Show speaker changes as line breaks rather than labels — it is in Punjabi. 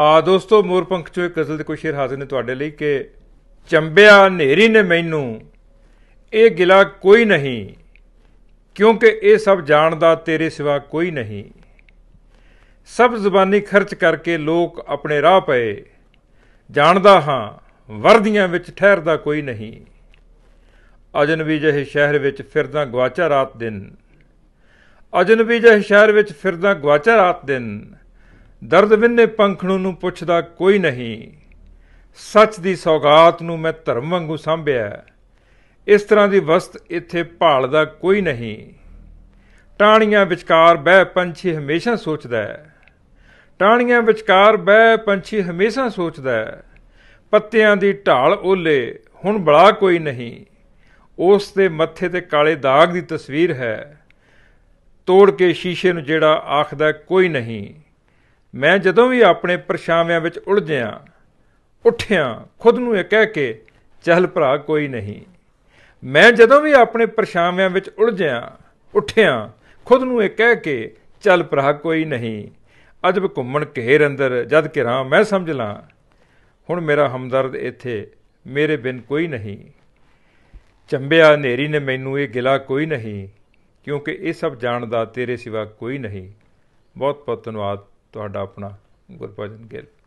ਆ ਦੋਸਤੋ ਮੋਰਪੰਖ ਚੋਂ ਇੱਕ ਗਜ਼ਲ ਦੇ ਕੋਈ ਸ਼ੇਰ ਹਾਜ਼ਰ ਨੇ ਤੁਹਾਡੇ ਲਈ ਕਿ ਚੰਬਿਆ ਹਨੇਰੀ ਨੇ ਮੈਨੂੰ ਇਹ ਗਿਲਾ ਕੋਈ ਨਹੀਂ ਕਿਉਂਕਿ ਇਹ ਸਭ ਜਾਣਦਾ ਤੇਰੇ ਸਿਵਾ ਕੋਈ ਨਹੀਂ ਸਭ ਜ਼ੁਬਾਨੀ ਖਰਚ ਕਰਕੇ ਲੋਕ ਆਪਣੇ ਰਾਹ ਪਏ ਜਾਣਦਾ ਹਾਂ ਵਰਦੀਆਂ ਵਿੱਚ ਠਹਿਰਦਾ ਕੋਈ ਨਹੀਂ ਅਜਨਬੀ ਜਿਹੇ ਸ਼ਹਿਰ ਵਿੱਚ ਫਿਰਦਾ ਗਵਾਚਾ ਰਾਤ ਦਿਨ ਅਜਨਬੀ ਜਿਹੇ ਸ਼ਹਿਰ ਵਿੱਚ ਫਿਰਦਾ ਗਵਾਚਾ ਰਾਤ ਦਿਨ ਦਰਦ ਵਿੰਨੇ ਪੰਖਣੂ ਨੂੰ ਪੁੱਛਦਾ ਕੋਈ ਨਹੀਂ ਸੱਚ ਦੀ ਸੌਗਾਤ ਨੂੰ ਮੈਂ ਧਰਮ ਵਾਂਗੂ ਸੰਭਿਆ ਇਸ ਤਰ੍ਹਾਂ ਦੀ ਵਸਤ ਇੱਥੇ ਭਾਲਦਾ ਕੋਈ ਨਹੀਂ ਟਾਣੀਆਂ ਵਿਚਕਾਰ ਬਹਿ ਪੰਛੀ ਹਮੇਸ਼ਾ ਸੋਚਦਾ ਹੈ ਟਾਣੀਆਂ ਵਿਚਕਾਰ ਬਹਿ ਪੰਛੀ ਹਮੇਸ਼ਾ ਸੋਚਦਾ ਹੈ ਪੱਤਿਆਂ ਦੀ ਢਾਲ ਓਲੇ ਹੁਣ ਬੜਾ ਕੋਈ ਨਹੀਂ ਉਸ ਦੇ ਮੱਥੇ ਤੇ ਕਾਲੇ ਦਾਗ ਦੀ ਤਸਵੀਰ ਹੈ ਤੋੜ ਕੇ ਸ਼ੀਸ਼ੇ ਨੂੰ ਜਿਹੜਾ ਆਖਦਾ ਕੋਈ ਨਹੀਂ ਮੈਂ ਜਦੋਂ ਵੀ ਆਪਣੇ ਪਰਛਾਵਿਆਂ ਵਿੱਚ ਉਲਝਿਆ ਉੱਠਿਆ ਖੁਦ ਨੂੰ ਇਹ ਕਹਿ ਕੇ ਚਹਲ ਭਰਾ ਕੋਈ ਨਹੀਂ ਮੈਂ ਜਦੋਂ ਵੀ ਆਪਣੇ ਪਰਛਾਵਿਆਂ ਵਿੱਚ ਉਲਝਿਆ ਉੱਠਿਆ ਖੁਦ ਨੂੰ ਇਹ ਕਹਿ ਕੇ ਚਲ ਭਰਾ ਕੋਈ ਨਹੀਂ ਅਜਬ ਘੁੰਮਣ ਘੇਰ ਅੰਦਰ ਜਦ ਕਿ ਰਾਂ ਮੈਂ ਸਮਝ ਲਾਂ ਹੁਣ ਮੇਰਾ ਹਮਦਰਦ ਇੱਥੇ ਮੇਰੇ ਬਿਨ ਕੋਈ ਨਹੀਂ ਚੰਬਿਆ ਹਨੇਰੀ ਨੇ ਮੈਨੂੰ ਇਹ ਗਿਲਾ ਕੋਈ ਨਹੀਂ ਕਿਉਂਕਿ ਇਹ ਸਭ ਜਾਣਦਾ ਤੇਰੇ ਸਿਵਾ ਕੋਈ ਨਹੀਂ ਬਹੁਤ ਬਹੁਤ ਧੰਨਵਾਦ ਤੁਹਾਡਾ ਆਪਣਾ ਗੁਰਭਜਨ ਗਿੱਲ